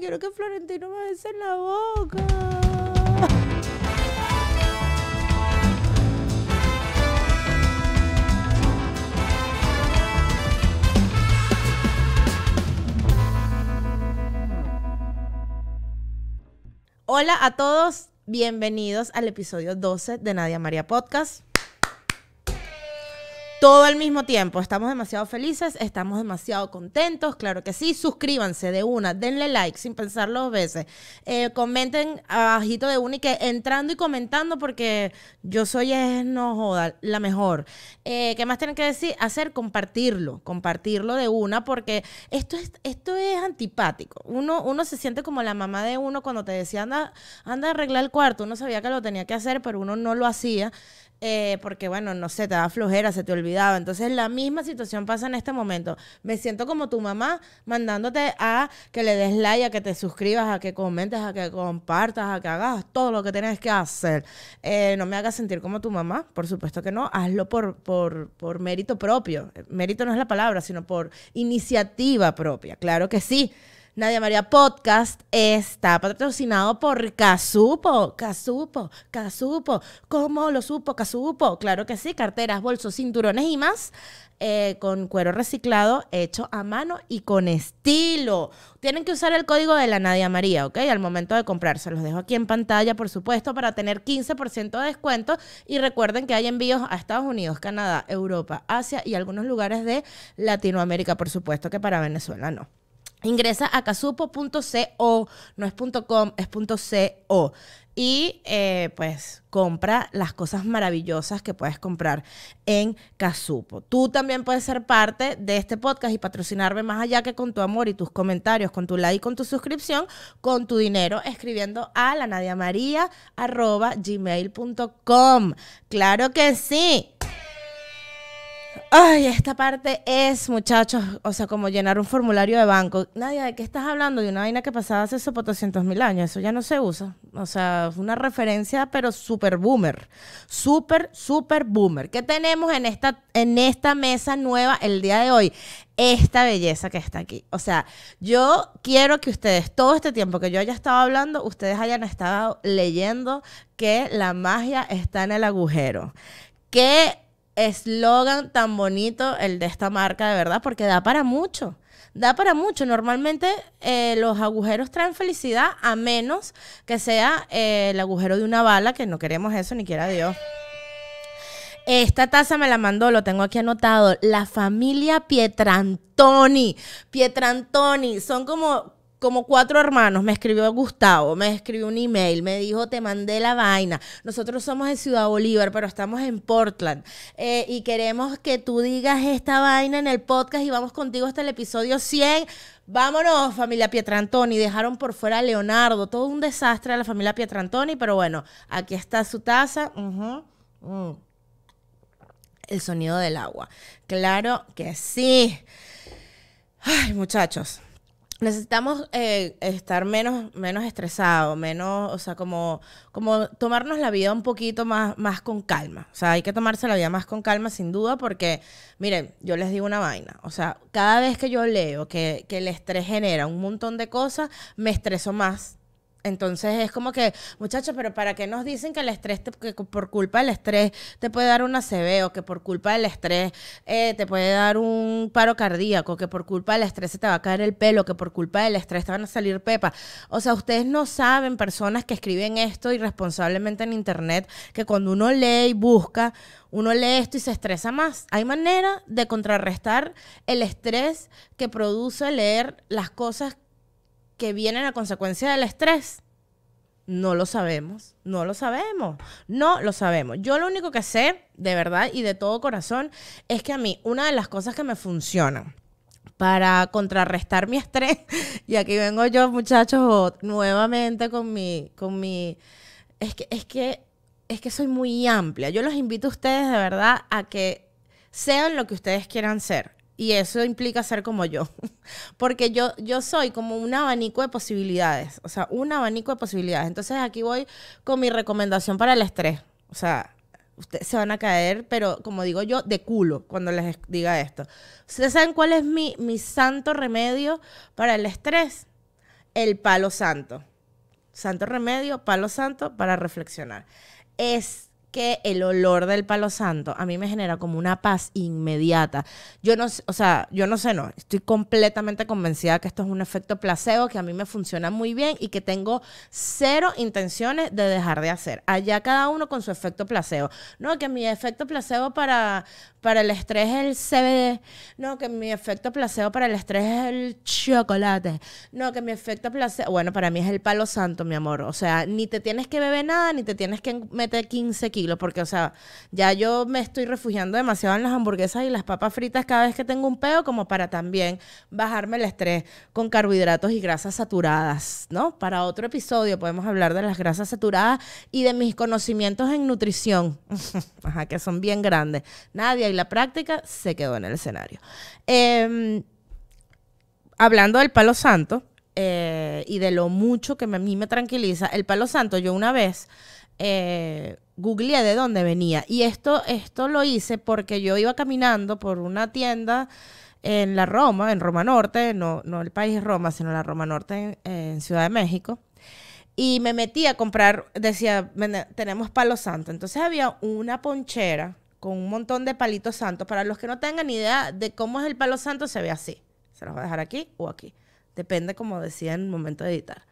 quiero que Florentino me bese en la boca. Hola a todos, bienvenidos al episodio 12 de Nadia María Podcast todo al mismo tiempo. Estamos demasiado felices, estamos demasiado contentos, claro que sí. Suscríbanse de una, denle like sin pensarlo dos veces. Eh, comenten abajito de una y que entrando y comentando porque yo soy es no joda, la mejor. Eh, ¿Qué más tienen que decir? Hacer, compartirlo, compartirlo de una porque esto es, esto es antipático. Uno, uno se siente como la mamá de uno cuando te decía anda, anda a arreglar el cuarto. Uno sabía que lo tenía que hacer, pero uno no lo hacía. Eh, porque bueno, no sé, te da flojera, se te olvidaba. Entonces la misma situación pasa en este momento. Me siento como tu mamá mandándote a que le des like, a que te suscribas, a que comentes, a que compartas, a que hagas todo lo que tienes que hacer. Eh, no me hagas sentir como tu mamá, por supuesto que no. Hazlo por, por mérito propio. Mérito no es la palabra, sino por iniciativa propia. Claro que sí. Nadia María Podcast está patrocinado por Casupo, Casupo, Casupo. ¿Cómo lo supo Casupo? Claro que sí, carteras, bolsos, cinturones y más. Eh, con cuero reciclado hecho a mano y con estilo. Tienen que usar el código de la Nadia María, ¿ok? Al momento de comprar. los dejo aquí en pantalla, por supuesto, para tener 15% de descuento. Y recuerden que hay envíos a Estados Unidos, Canadá, Europa, Asia y algunos lugares de Latinoamérica, por supuesto, que para Venezuela no. Ingresa a casupo.co, no es .com, es .co. Y eh, pues compra las cosas maravillosas que puedes comprar en Casupo. Tú también puedes ser parte de este podcast y patrocinarme más allá que con tu amor y tus comentarios, con tu like y con tu suscripción, con tu dinero, escribiendo a la lanadiamaria.gmail.com. ¡Claro que sí! Ay, esta parte es, muchachos, o sea, como llenar un formulario de banco. Nadie, ¿de qué estás hablando? De una vaina que pasaba hace eso mil años. Eso ya no se usa. O sea, es una referencia, pero super boomer. Super, súper boomer. ¿Qué tenemos en esta, en esta mesa nueva el día de hoy? Esta belleza que está aquí. O sea, yo quiero que ustedes, todo este tiempo que yo haya estado hablando, ustedes hayan estado leyendo que la magia está en el agujero. Que eslogan tan bonito el de esta marca, de verdad, porque da para mucho. Da para mucho. Normalmente eh, los agujeros traen felicidad a menos que sea eh, el agujero de una bala, que no queremos eso, ni quiera Dios. Esta taza me la mandó, lo tengo aquí anotado, la familia Pietrantoni. Pietrantoni, son como como cuatro hermanos, me escribió Gustavo, me escribió un email, me dijo, te mandé la vaina, nosotros somos de Ciudad Bolívar, pero estamos en Portland eh, y queremos que tú digas esta vaina en el podcast y vamos contigo hasta el episodio 100. Vámonos, familia Pietrantoni. Dejaron por fuera a Leonardo. Todo un desastre a la familia Pietrantoni, pero bueno, aquí está su taza. Mm. El sonido del agua. Claro que sí. Ay, muchachos necesitamos eh, estar menos, menos estresados, menos, o sea, como, como tomarnos la vida un poquito más, más con calma. O sea, hay que tomarse la vida más con calma, sin duda, porque, miren, yo les digo una vaina. O sea, cada vez que yo leo que, que el estrés genera un montón de cosas, me estreso más entonces es como que, muchachos, pero ¿para qué nos dicen que el estrés, que por culpa del estrés te puede dar una ACV o que por culpa del estrés eh, te puede dar un paro cardíaco, que por culpa del estrés se te va a caer el pelo, que por culpa del estrés te van a salir pepa? O sea, ustedes no saben, personas que escriben esto irresponsablemente en internet, que cuando uno lee y busca, uno lee esto y se estresa más. Hay manera de contrarrestar el estrés que produce leer las cosas que vienen a consecuencia del estrés? No lo sabemos, no lo sabemos, no lo sabemos. Yo lo único que sé, de verdad y de todo corazón, es que a mí una de las cosas que me funcionan para contrarrestar mi estrés, y aquí vengo yo, muchachos, nuevamente con mi, con mi, es que, es que, es que soy muy amplia. Yo los invito a ustedes de verdad a que sean lo que ustedes quieran ser. Y eso implica ser como yo, porque yo, yo soy como un abanico de posibilidades, o sea, un abanico de posibilidades. Entonces aquí voy con mi recomendación para el estrés. O sea, ustedes se van a caer, pero como digo yo, de culo cuando les diga esto. ¿Ustedes saben cuál es mi, mi santo remedio para el estrés? El palo santo. Santo remedio, palo santo para reflexionar. Es que el olor del palo santo a mí me genera como una paz inmediata. Yo no, o sea, yo no sé, no, estoy completamente convencida que esto es un efecto placebo que a mí me funciona muy bien y que tengo cero intenciones de dejar de hacer. Allá cada uno con su efecto placebo. No, que mi efecto placebo para, para el estrés es el CBD. No, que mi efecto placebo para el estrés es el chocolate. No, que mi efecto placebo, bueno, para mí es el palo santo, mi amor. O sea, ni te tienes que beber nada, ni te tienes que meter 15 porque, o sea, ya yo me estoy refugiando demasiado en las hamburguesas y las papas fritas cada vez que tengo un peo, como para también bajarme el estrés con carbohidratos y grasas saturadas, ¿no? Para otro episodio podemos hablar de las grasas saturadas y de mis conocimientos en nutrición, que son bien grandes. Nadie, y la práctica se quedó en el escenario. Em, hablando del palo santo, eh, y de lo mucho que a mí me tranquiliza. El palo santo, yo una vez eh, googleé de dónde venía. Y esto, esto lo hice porque yo iba caminando por una tienda en la Roma, en Roma Norte, no, no el país Roma, sino la Roma Norte en, Ciudad de México. Y me metí a comprar, decía, tenemos palo santo. Entonces había una ponchera con un montón de palitos santos. Para los que no tengan idea de cómo es el palo santo, se ve así. Se los voy a dejar aquí o aquí. Depende como decía en el momento de editar.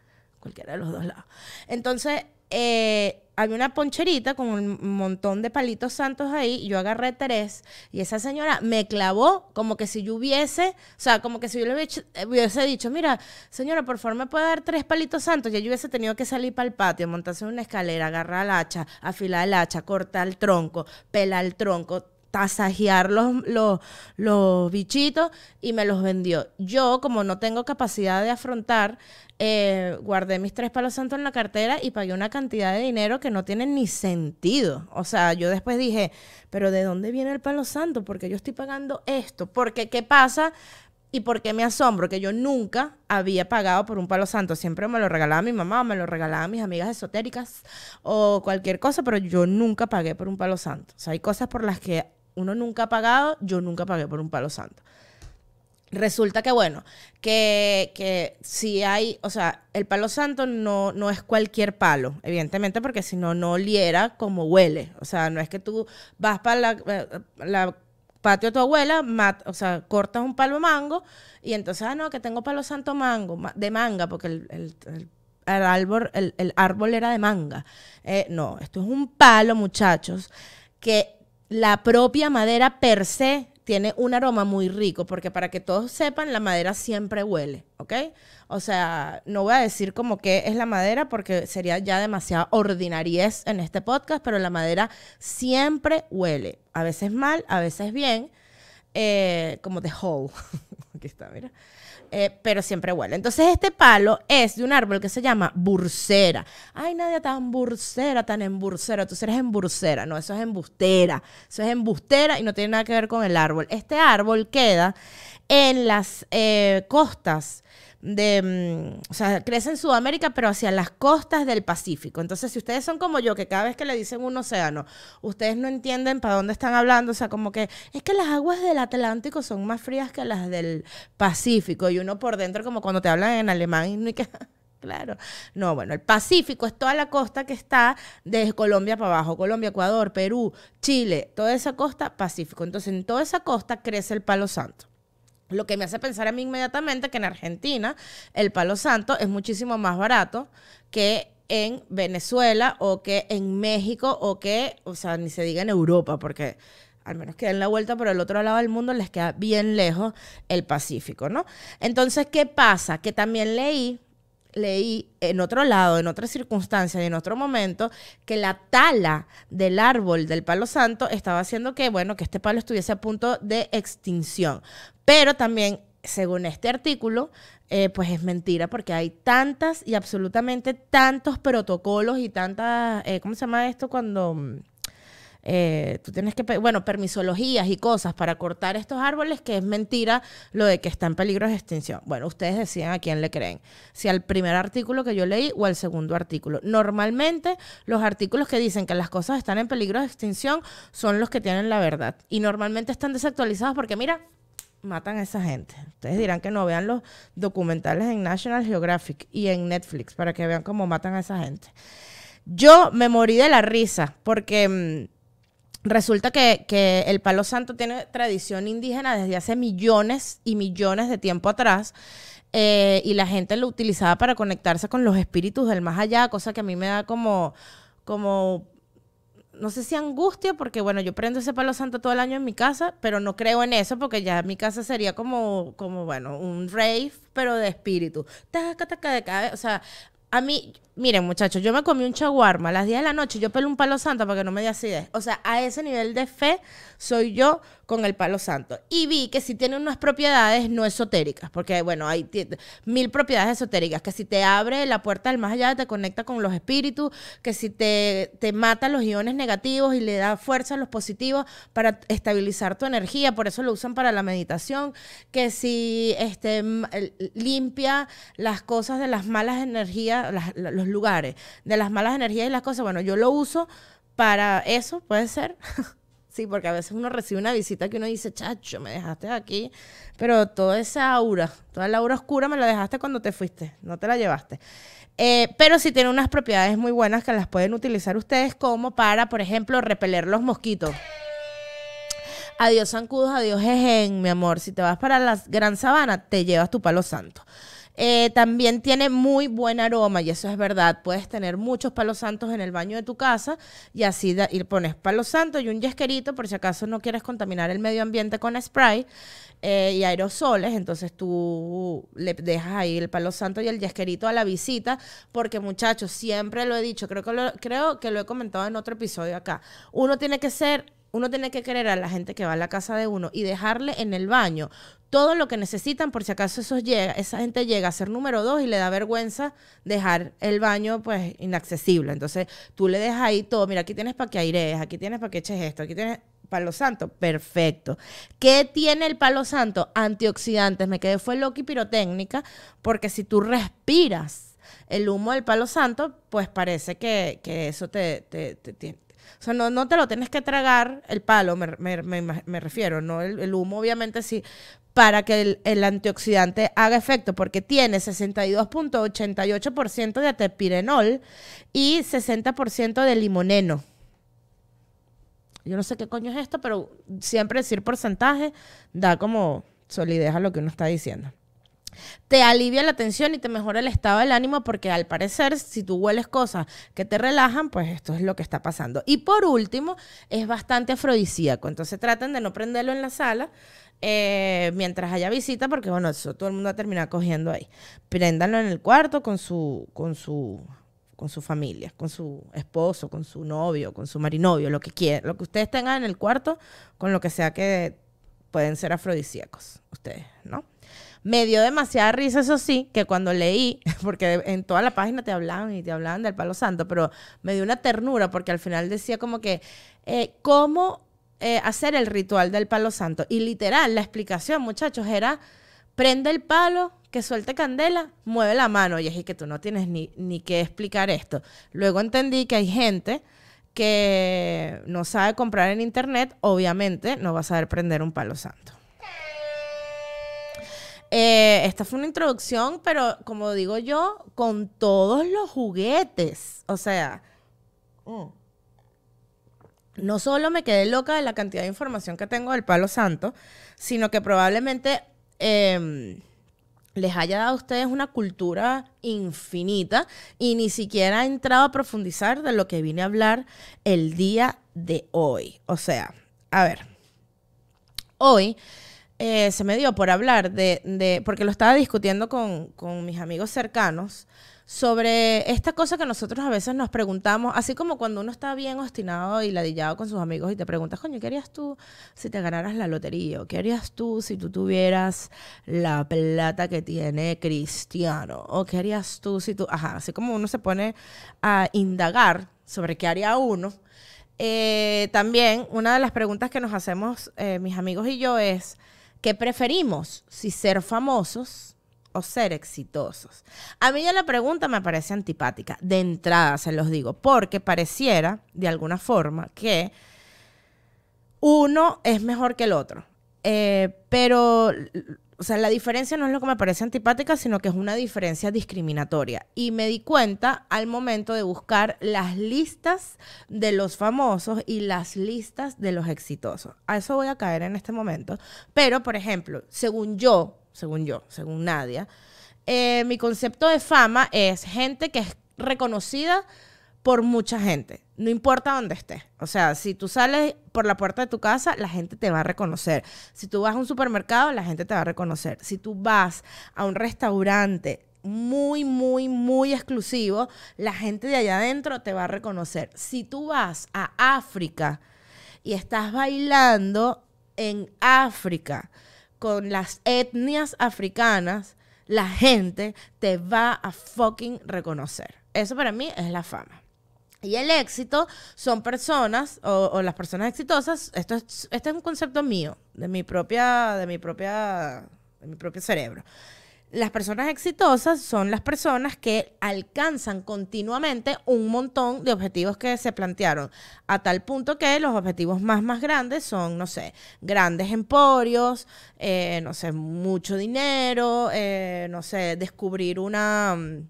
Cualquiera de los dos lados. Entonces eh, había una poncherita con un montón de palitos santos ahí, y yo agarré tres, y esa señora me clavó como que si yo hubiese, o sea, como que si yo le hubiese, eh, dicho, mira, señora, por favor, me puede dar tres palitos santos, ya yo hubiese tenido que salir para el patio, montarse una escalera, agarrar el hacha, afilar el hacha, cortar el tronco, pelar el tronco, tasajear los, los, bichitos y me los vendió. Yo, como no tengo capacidad de afrontar, eh, guardé mis tres palos santos en la cartera y pagué una cantidad de dinero que no tiene ni sentido. O sea, yo después dije, pero ¿de dónde viene el palo santo? Porque yo estoy pagando esto. Porque, ¿qué pasa? ¿Y por qué me asombro? Que yo nunca había pagado por un palo santo. Siempre me lo regalaba mi mamá, me lo regalaba mis amigas esotéricas o cualquier cosa, pero yo nunca pagué por un palo santo. O sea, hay cosas por las que uno nunca ha pagado, yo nunca pagué por un palo santo. Resulta que, bueno, que, si hay, o sea, el palo santo no, no es cualquier palo, evidentemente, porque si no, no oliera como huele. O sea, no es que tú vas para eh, la, patio de tu abuela, o sea, cortas un palo mango y entonces, ah, no, que tengo palo santo mango, de manga, porque el, el, árbol, el, árbol era de manga. Eh, no, esto es un palo, muchachos, que la propia madera per se tiene un aroma muy rico, porque para que todos sepan, la madera siempre huele, ¿ok? O sea, no voy a decir como qué es la madera, porque sería ya demasiada ordinariez en este podcast, pero la madera siempre huele, a veces mal, a veces bien, eh, como de whole. Aquí está, mira. Eh, pero siempre huele. Entonces, este palo es de un árbol que se llama bursera. Ay, nadie tan bursera, tan embursera. Tú eres embursera. No, eso es embustera. Eso es embustera y no tiene nada que ver con el árbol. Este árbol queda en las eh, costas de, mm, o sea, crece en Sudamérica, pero hacia las costas del Pacífico. Entonces, si ustedes son como yo, que cada vez que le dicen un océano, ustedes no entienden para dónde están hablando, o sea, como que es que las aguas del Atlántico son más frías que las del Pacífico, y uno por dentro, como cuando te hablan en alemán, y que... Claro. No, bueno, el Pacífico es toda la costa que está desde Colombia para abajo, Colombia, Ecuador, Perú, Chile, toda esa costa Pacífico. Entonces, en toda esa costa crece el palo santo. Lo que me hace pensar a mí inmediatamente que en Argentina el palo santo es muchísimo más barato que en Venezuela o que en México o que, o sea, ni se diga en Europa, porque al menos que den la vuelta por el otro lado del mundo les queda bien lejos el Pacífico, ¿no? Entonces, ¿qué pasa? Que también leí leí en otro lado, en otra circunstancia y en otro momento, que la tala del árbol del palo santo estaba haciendo que, bueno, que este palo estuviese a punto de extinción. Pero también, según este artículo, eh, pues es mentira porque hay tantas y absolutamente tantos protocolos y tantas, eh, ¿cómo se llama esto cuando... Mm? Eh, tú tienes que, bueno, permisologías y cosas para cortar estos árboles, que es mentira lo de que está en peligro de extinción. Bueno, ustedes decían a quién le creen, si al primer artículo que yo leí o al segundo artículo. Normalmente los artículos que dicen que las cosas están en peligro de extinción son los que tienen la verdad y normalmente están desactualizados porque mira, matan a esa gente. Ustedes dirán que no vean los documentales en National Geographic y en Netflix para que vean cómo matan a esa gente. Yo me morí de la risa porque mm, Resulta que, el palo santo tiene tradición indígena desde hace millones y millones de tiempo atrás. Eh, y la gente lo utilizaba para conectarse con los espíritus del más allá, cosa que a mí me da como, como no sé si angustia, porque bueno, yo prendo ese palo santo todo el año en mi casa, pero no creo en eso, porque ya mi casa sería como, como bueno, un rave, pero de espíritu. O sea, a mí, miren muchachos, yo me comí un chaguarma a las 10 de la noche, yo pelé un palo santo para que no me dé acidez. O sea, a ese nivel de fe soy yo con el palo santo. Y vi que si tiene unas propiedades no esotéricas, porque bueno, hay mil propiedades esotéricas, que si te abre la puerta del más allá, te conecta con los espíritus, que si te, mata los iones negativos y le da fuerza a los positivos para estabilizar tu energía, por eso lo usan para la meditación, que si este, limpia las cosas de las malas energías, los lugares, de las malas energías y las cosas, bueno, yo lo uso para eso, puede ser. Sí, porque a veces uno recibe una visita que uno dice, chacho, me dejaste aquí, pero toda esa aura, toda la aura oscura me la dejaste cuando te fuiste, no te la llevaste. Eh, pero sí tiene unas propiedades muy buenas que las pueden utilizar ustedes como para, por ejemplo, repeler los mosquitos. Adiós zancudos, adiós ejen, mi amor. Si te vas para la gran sabana, te llevas tu palo santo. Eh, también tiene muy buen aroma y eso es verdad. Puedes tener muchos palos santos en el baño de tu casa y así da, pones palos santos y un yesquerito por si acaso no quieres contaminar el medio ambiente con spray eh, y aerosoles. Entonces tú le dejas ahí el palo santo y el yesquerito a la visita porque muchachos, siempre lo he dicho, creo que creo que lo he comentado en otro episodio acá. Uno tiene que ser uno tiene que querer a la gente que va a la casa de uno y dejarle en el baño todo lo que necesitan por si acaso eso llega, esa gente llega a ser número dos y le da vergüenza dejar el baño pues inaccesible. Entonces tú le dejas ahí todo, mira, aquí tienes para que aires, aquí tienes para que eches esto, aquí tienes palo santo, perfecto. ¿Qué tiene el palo santo? Antioxidantes, me quedé fue y pirotécnica, porque si tú respiras el humo del palo santo, pues parece que, eso te o sea, no, te lo tienes que tragar el palo, me, refiero, ¿no? El, humo, obviamente, sí, para que el, el antioxidante haga efecto, porque tiene 62.88% de atepirenol y 60% de limoneno. Yo no sé qué coño es esto, pero siempre decir porcentaje da como solidez a lo que uno está diciendo te alivia la tensión y te mejora el estado del ánimo porque al parecer si tú hueles cosas que te relajan, pues esto es lo que está pasando. Y por último, es bastante afrodisíaco, entonces traten de no prenderlo en la sala. Eh, mientras haya visita, porque bueno, eso todo el mundo va a terminar cogiendo ahí. prendanlo en el cuarto con su, con su, con su familia, con su esposo, con su novio, con su marinovio, lo que quieran, lo que ustedes tengan en el cuarto, con lo que sea que pueden ser afrodisíacos, ustedes, ¿no? Me dio demasiada risa, eso sí, que cuando leí, porque en toda la página te hablaban y te hablaban del palo santo, pero me dio una ternura porque al final decía como que, eh, ¿cómo eh, hacer el ritual del palo santo? Y literal, la explicación, muchachos, era, prende el palo, que suelte candela, mueve la mano. Y es que tú no tienes ni, ni explicar esto. Luego entendí que hay gente que no sabe comprar en internet, obviamente no va a saber prender un palo santo. Eh, esta fue una introducción, pero como digo yo, con todos los juguetes. O sea, mm. no solo me quedé loca de la cantidad de información que tengo del Palo Santo, sino que probablemente em, les haya dado a ustedes una cultura infinita y ni siquiera he entrado a profundizar de lo que vine a hablar el día de hoy. O sea, a ver, hoy eh, se me dio por hablar de, porque lo estaba discutiendo con, mis amigos cercanos, sobre esta cosa que nosotros a veces nos preguntamos, así como cuando uno está bien obstinado y ladillado con sus amigos y te preguntas, coño, ¿qué harías tú si te ganaras la lotería? ¿O ¿Qué harías tú si tú tuvieras la plata que tiene Cristiano? ¿O qué harías tú si tú, ajá, así como uno se pone a indagar sobre qué haría uno? Eh, también una de las preguntas que nos hacemos eh, mis amigos y yo es, ¿Qué preferimos? Si ser famosos o ser exitosos. A mí ya la pregunta me parece antipática. De entrada se los digo, porque pareciera, de alguna forma, que uno es mejor que el otro. Eh, pero o sea, la diferencia no es lo que me parece antipática, sino que es una diferencia discriminatoria. Y me di cuenta al momento de buscar las listas de los famosos y las listas de los exitosos. A eso voy a caer en este momento. Pero, por ejemplo, según yo, según yo, según Nadia, eh, mi concepto de fama es gente que es reconocida por mucha gente, no importa dónde estés. O sea, si tú sales por la puerta de tu casa, la gente te va a reconocer. Si tú vas a un supermercado, la gente te va a reconocer. Si tú vas a un restaurante muy, muy, muy exclusivo, la gente de allá adentro te va a reconocer. Si tú vas a África y estás bailando en África con las etnias africanas, la gente te va a fucking reconocer. Eso para mí es la fama. Y el éxito son personas o, las personas exitosas. Esto es, este es un concepto mío, de mi propia, de mi propia, de mi propio cerebro. Las personas exitosas son las personas que alcanzan continuamente un montón de objetivos que se plantearon, a tal punto que los objetivos más más grandes son, no sé, grandes emporios, eh, no sé, mucho dinero, eh, no sé, descubrir una mm,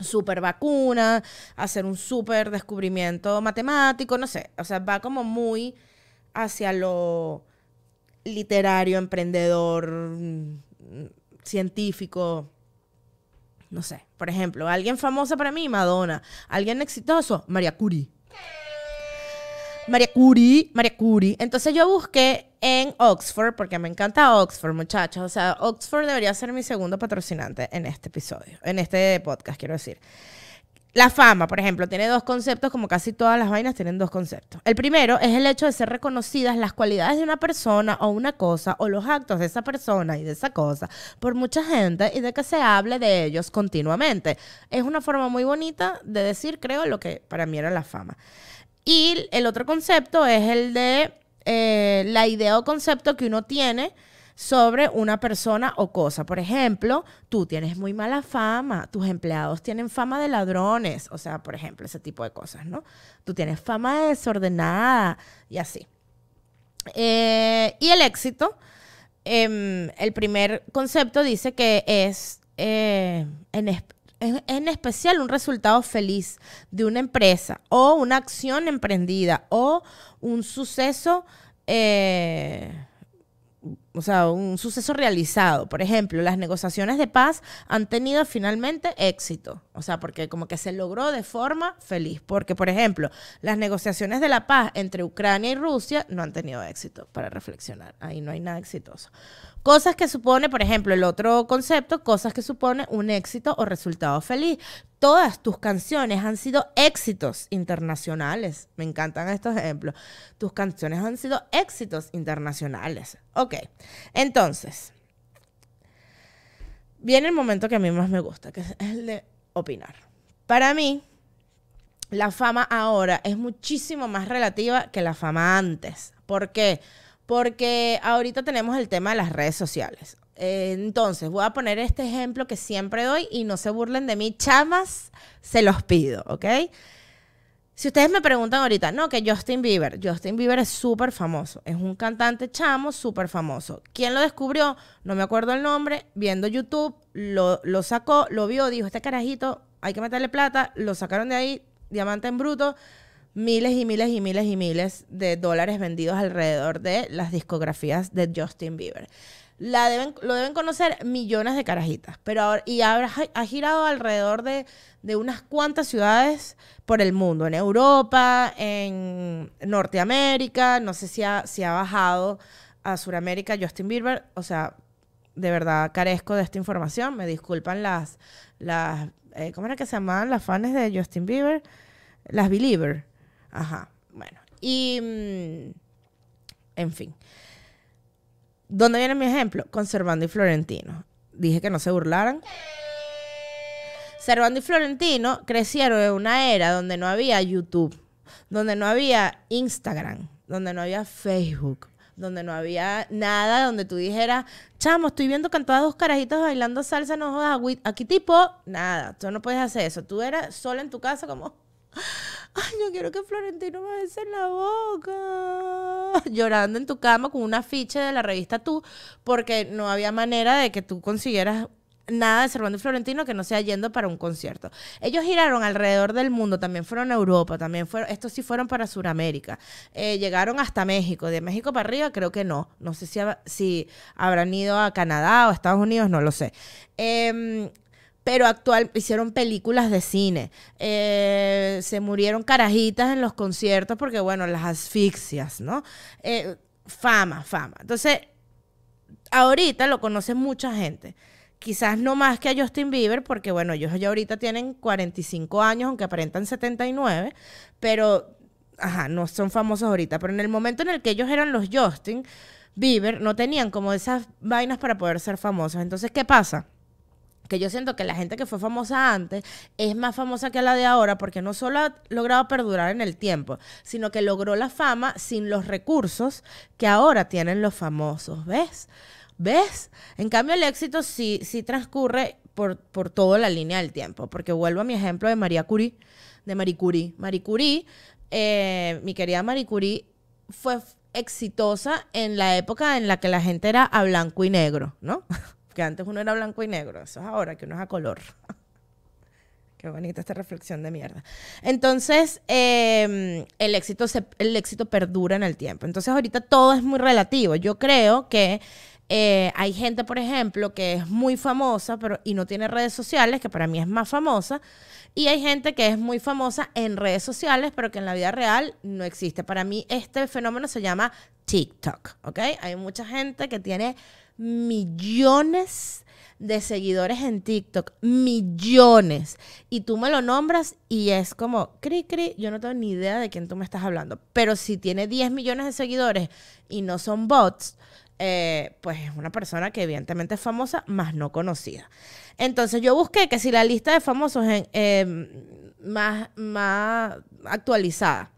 super vacuna, hacer un super descubrimiento matemático, no sé, o sea, va como muy hacia lo literario, emprendedor, mm, científico, no sé, por ejemplo, alguien famosa para mí, Madonna, alguien exitoso, María Curie. María Curie, María Curie. Entonces yo busqué en Oxford, porque me encanta Oxford, muchachos. O sea, Oxford debería ser mi segundo patrocinante en este episodio, en este podcast, quiero decir. La fama, por ejemplo, tiene dos conceptos, como casi todas las vainas tienen dos conceptos. El primero es el hecho de ser reconocidas las cualidades de una persona o una cosa o los actos de esa persona y de esa cosa por mucha gente y de que se hable de ellos continuamente. Es una forma muy bonita de decir, creo, lo que para mí era la fama. Y el otro concepto es el de eh, la idea o concepto que uno tiene sobre una persona o cosa. Por ejemplo, tú tienes muy mala fama, tus empleados tienen fama de ladrones, o sea, por ejemplo, ese tipo de cosas, ¿no? Tú tienes fama desordenada y así. Eh, y el éxito, em, el primer concepto dice que es eh, en, en especial un resultado feliz de una empresa o una acción emprendida o un suceso eh, o sea, un suceso realizado. Por ejemplo, las negociaciones de paz han tenido finalmente éxito, o sea, porque como que se logró de forma feliz, porque por ejemplo, las negociaciones de la paz entre Ucrania y Rusia no han tenido éxito, para reflexionar, ahí no hay nada exitoso. Cosas que supone, por ejemplo, el otro concepto, cosas que supone un éxito o resultado feliz todas tus canciones han sido éxitos internacionales. Me encantan estos ejemplos. Tus canciones han sido éxitos internacionales. Ok, entonces, viene el momento que a mí más me gusta, que es el de opinar. Para mí, la fama ahora es muchísimo más relativa que la fama antes. ¿Por qué? Porque ahorita tenemos el tema de las redes sociales. Eh, entonces, voy a poner este ejemplo que siempre doy y no se burlen de mí, chamas, se los pido, ¿ok? Si ustedes me preguntan ahorita, no, que Justin Bieber, Justin Bieber es súper famoso, es un cantante chamo súper famoso. ¿Quién lo descubrió? No me acuerdo el nombre, viendo YouTube, lo, lo sacó, lo vio, dijo, este carajito, hay que meterle plata, lo sacaron de ahí, diamante en bruto, miles y miles y miles y miles de dólares vendidos alrededor de las discografías de Justin Bieber la deben, lo deben conocer millones de carajitas. Pero ahora, y ha, girado alrededor de, unas cuantas ciudades por el mundo, en Europa, en Norteamérica, no sé si ha, ha bajado a Sudamérica Justin Bieber, o sea, de verdad carezco de esta información, me disculpan las, las eh, ¿cómo era que se llamaban las fans de Justin Bieber? Las Believer. Ajá, bueno. Y, mm, en fin. ¿Dónde viene mi ejemplo? Con Servando y Florentino. Dije que no se burlaran. Servando y Florentino crecieron en una era donde no había YouTube, donde no había Instagram, donde no había Facebook, donde no había nada, donde tú dijeras, chamo, estoy viendo cantadas dos carajitos bailando salsa, no jodas, aquí tipo, nada, tú no puedes hacer eso, tú eras solo en tu casa como ay, yo quiero que Florentino me bese en la boca. Llorando en tu cama con un afiche de la revista Tú, porque no había manera de que tú consiguieras nada de Servando y Florentino que no sea yendo para un concierto. Ellos giraron alrededor del mundo, también fueron a Europa, también fueron, estos sí fueron para Sudamérica. Eh, llegaron hasta México, de México para arriba creo que no. No sé si, si habrán ido a Canadá o Estados Unidos, no lo sé. Eh, pero actual hicieron películas de cine. Eh, se murieron carajitas en los conciertos porque, bueno, las asfixias, ¿no? Eh, fama, fama. Entonces, ahorita lo conoce mucha gente. Quizás no más que a Justin Bieber, porque bueno, ellos ya ahorita tienen 45 años, aunque aparentan 79, pero, ajá, no son famosos ahorita. Pero en el momento en el que ellos eran los Justin Bieber, no tenían como esas vainas para poder ser famosos. Entonces, ¿qué pasa? que yo siento que la gente que fue famosa antes es más famosa que la de ahora porque no solo ha logrado perdurar en el tiempo, sino que logró la fama sin los recursos que ahora tienen los famosos, ¿ves? ¿Ves? En cambio el éxito sí, sí transcurre por, toda la línea del tiempo, porque vuelvo a mi ejemplo de María Curie, de Marie Curie. Marie Curie, eh, mi querida Marie Curie, fue exitosa en la época en la que la gente era a blanco y negro, ¿no? que antes uno era blanco y negro, eso es ahora que uno es a color. Qué bonita esta reflexión de mierda. Entonces, em, el, éxito el éxito perdura en el tiempo. Entonces, ahorita todo es muy relativo. Yo creo que eh, hay gente, por ejemplo, que es muy famosa pero, y no tiene redes sociales, que para mí es más famosa. Y hay gente que es muy famosa en redes sociales, pero que en la vida real no existe. Para mí, este fenómeno se llama TikTok, ¿ok? Hay mucha gente que tiene millones de seguidores en TikTok, millones. Y tú me lo nombras y es como, cri, cri, yo no tengo ni idea de quién tú me estás hablando. Pero si tiene 10 millones de seguidores y no son bots, eh, pues es una persona que evidentemente es famosa, más no conocida. Entonces yo busqué que si la lista de famosos es em, más, más actualizada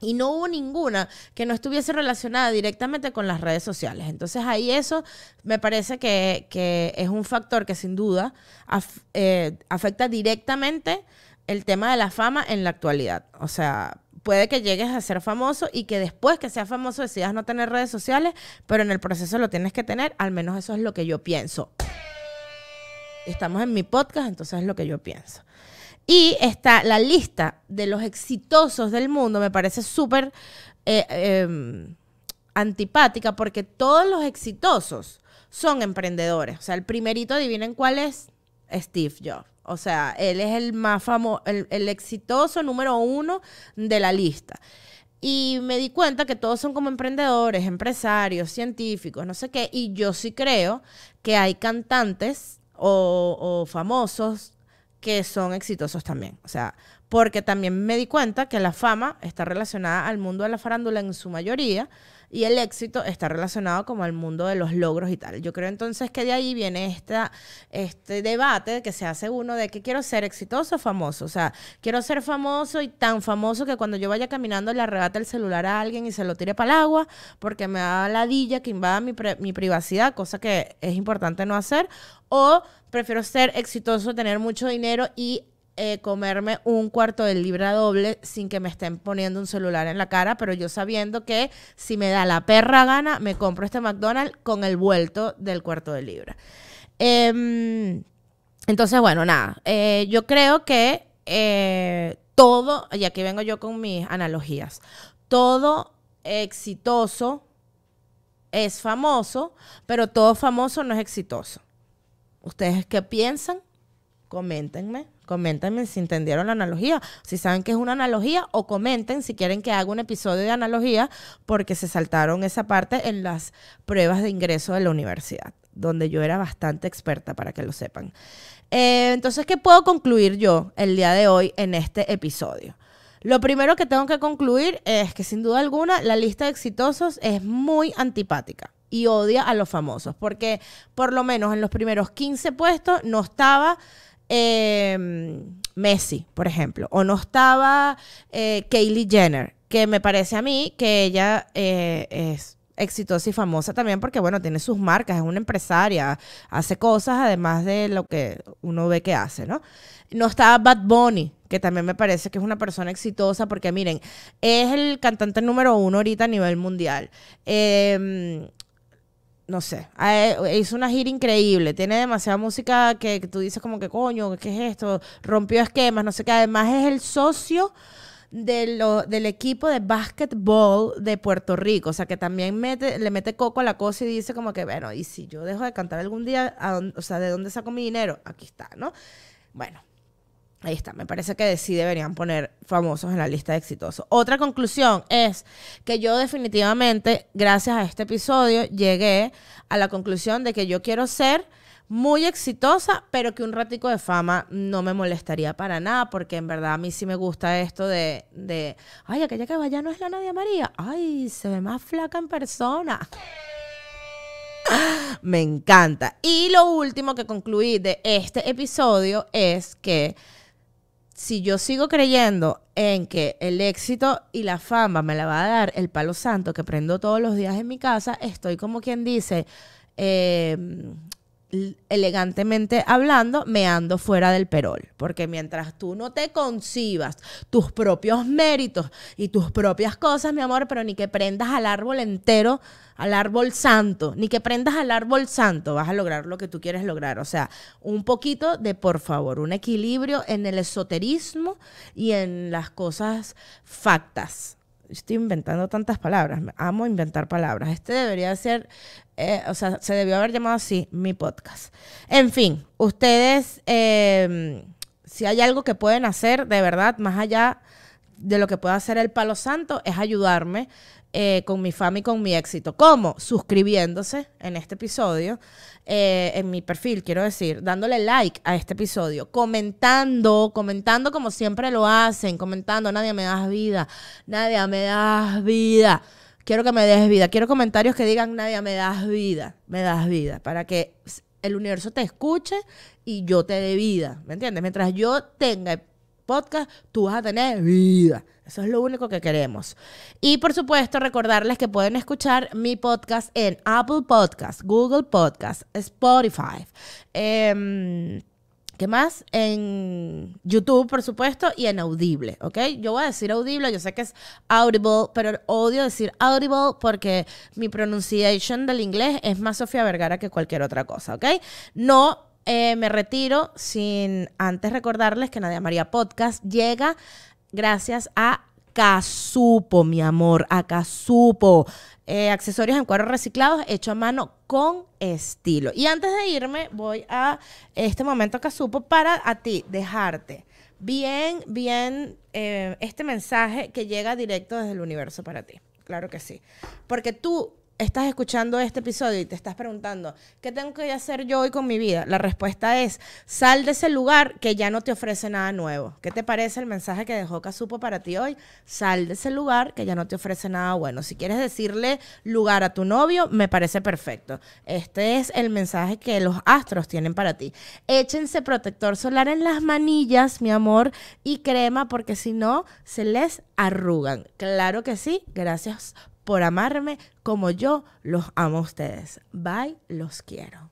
y no hubo ninguna que no estuviese relacionada directamente con las redes sociales. Entonces ahí eso me parece que, es un factor que sin duda eh, afecta directamente el tema de la fama en la actualidad. O sea, puede que llegues a ser famoso y que después que seas famoso decidas no tener redes sociales, pero en el proceso lo tienes que tener, al menos eso es lo que yo pienso. Estamos en mi podcast, entonces es lo que yo pienso. Y está la lista de los exitosos del mundo, me parece súper eh, em, antipática porque todos los exitosos son emprendedores. O sea, el primerito, adivinen cuál es, Steve Jobs. O sea, él es el más famoso, el, exitoso número uno de la lista. Y me di cuenta que todos son como emprendedores, empresarios, científicos, no sé qué. Y yo sí creo que hay cantantes o famosos que son exitosos también. O sea, porque también me di cuenta que la fama está relacionada al mundo de la farándula en su mayoría, y el éxito está relacionado como al mundo de los logros y tal. Yo creo entonces que de ahí viene esta, este debate que se hace uno de que quiero ser exitoso o famoso. O sea, quiero ser famoso y tan famoso que cuando yo vaya caminando le arrebata el celular a alguien y se lo tire para el agua porque me da ladilla que invada mi, mi privacidad, cosa que es importante no hacer. O prefiero ser exitoso, tener mucho dinero y eh, comerme un cuarto de libra doble sin que me estén poniendo un celular en la cara, pero yo sabiendo que si me da la perra gana, me compro este McDonald's con el vuelto del cuarto de libra. Em, entonces, bueno, nada, eh, yo creo que eh, todo, y aquí vengo yo con mis analogías, todo exitoso es famoso, pero todo famoso no es exitoso. ¿Ustedes qué piensan? Coméntenme. Coméntenme si entendieron la analogía, si saben que es una analogía o comenten si quieren que haga un episodio de analogía porque se saltaron esa parte en las pruebas de ingreso de la universidad, donde yo era bastante experta para que lo sepan. Eh, entonces, ¿qué puedo concluir yo el día de hoy en este episodio? Lo primero que tengo que concluir es que sin duda alguna la lista de exitosos es muy antipática y odia a los famosos, porque por lo menos en los primeros 15 puestos no estaba Em, Messi, por ejemplo, o no estaba eh, Kaylee Jenner, que me parece a mí que ella eh, es exitosa y famosa también porque, bueno, tiene sus marcas, es una empresaria, hace cosas además de lo que uno ve que hace, ¿no? No estaba Bad Bunny, que también me parece que es una persona exitosa porque, miren, es el cantante número uno ahorita a nivel mundial. Eh, no sé, eh, hizo una gira increíble, tiene demasiada música que, tú dices como que coño, ¿qué es esto? Rompió esquemas, no sé qué, además es el socio de del equipo de basketball de Puerto Rico, o sea que también mete, le mete coco a la cosa y dice como que, bueno, y si yo dejo de cantar algún día, o sea, ¿de dónde saco mi dinero? Aquí está, ¿no? Bueno, Ahí está, me parece que sí deberían poner famosos en la lista de exitosos. Otra conclusión es que yo definitivamente, gracias a este episodio, llegué a la conclusión de que yo quiero ser muy exitosa, pero que un ratico de fama no me molestaría para nada, porque en verdad a mí sí me gusta esto de, ay, aquella que vaya no es la Nadia María, ay, se ve más flaca en persona. me encanta. Y lo último que concluí de este episodio es que si yo sigo creyendo en que el éxito y la fama me la va a dar el palo santo que prendo todos los días en mi casa, estoy como quien dice, eh, elegantemente hablando, me ando fuera del perol. Porque mientras tú no te concibas tus propios méritos y tus propias cosas, mi amor, pero ni que prendas al árbol entero, al árbol santo, ni que prendas al árbol santo, vas a lograr lo que tú quieres lograr. O sea, un poquito de, por favor, un equilibrio en el esoterismo y en las cosas factas estoy inventando tantas palabras, amo inventar palabras. Este debería ser, eh, o sea, se debió haber llamado así mi podcast. En fin, ustedes, em, si hay algo que pueden hacer, de verdad, más allá de lo que pueda hacer el Palo Santo, es ayudarme. Eh, con mi fama y con mi éxito. ¿Cómo? Suscribiéndose en este episodio, eh, en mi perfil, quiero decir, dándole like a este episodio, comentando, comentando como siempre lo hacen, comentando, nadie me das vida, nadie me das vida. Quiero que me des vida. Quiero comentarios que digan, nadie me das vida, me das vida, para que el universo te escuche y yo te dé vida, ¿me entiendes? Mientras yo tenga podcast, tú vas a tener vida. Eso es lo único que queremos. Y por supuesto, recordarles que pueden escuchar mi podcast en Apple Podcast, Google Podcast, Spotify. Em, ¿Qué más? En YouTube, por supuesto, y en Audible, ¿ok? Yo voy a decir Audible, yo sé que es Audible, pero odio decir Audible porque mi pronunciación del inglés es más Sofía Vergara que cualquier otra cosa, ¿ok? No eh, me retiro sin antes recordarles que Nadia María Podcast llega gracias a Casupo, mi amor, a Casupo. Eh, accesorios en cuero reciclados hecho a mano con estilo. Y antes de irme, voy a este momento Casupo para a ti dejarte bien, bien eh, este mensaje que llega directo desde el universo para ti. Claro que sí. Porque tú estás escuchando este episodio y te estás preguntando, ¿qué tengo que hacer yo hoy con mi vida? La respuesta es, sal de ese lugar que ya no te ofrece nada nuevo. ¿Qué te parece el mensaje que dejó Casupo para ti hoy? Sal de ese lugar que ya no te ofrece nada bueno. Si quieres decirle lugar a tu novio, me parece perfecto. Este es el mensaje que los astros tienen para ti. Échense protector solar en las manillas, mi amor, y crema, porque si no, se les arrugan. Claro que sí. Gracias por amarme como yo los amo a ustedes. Bye, los quiero.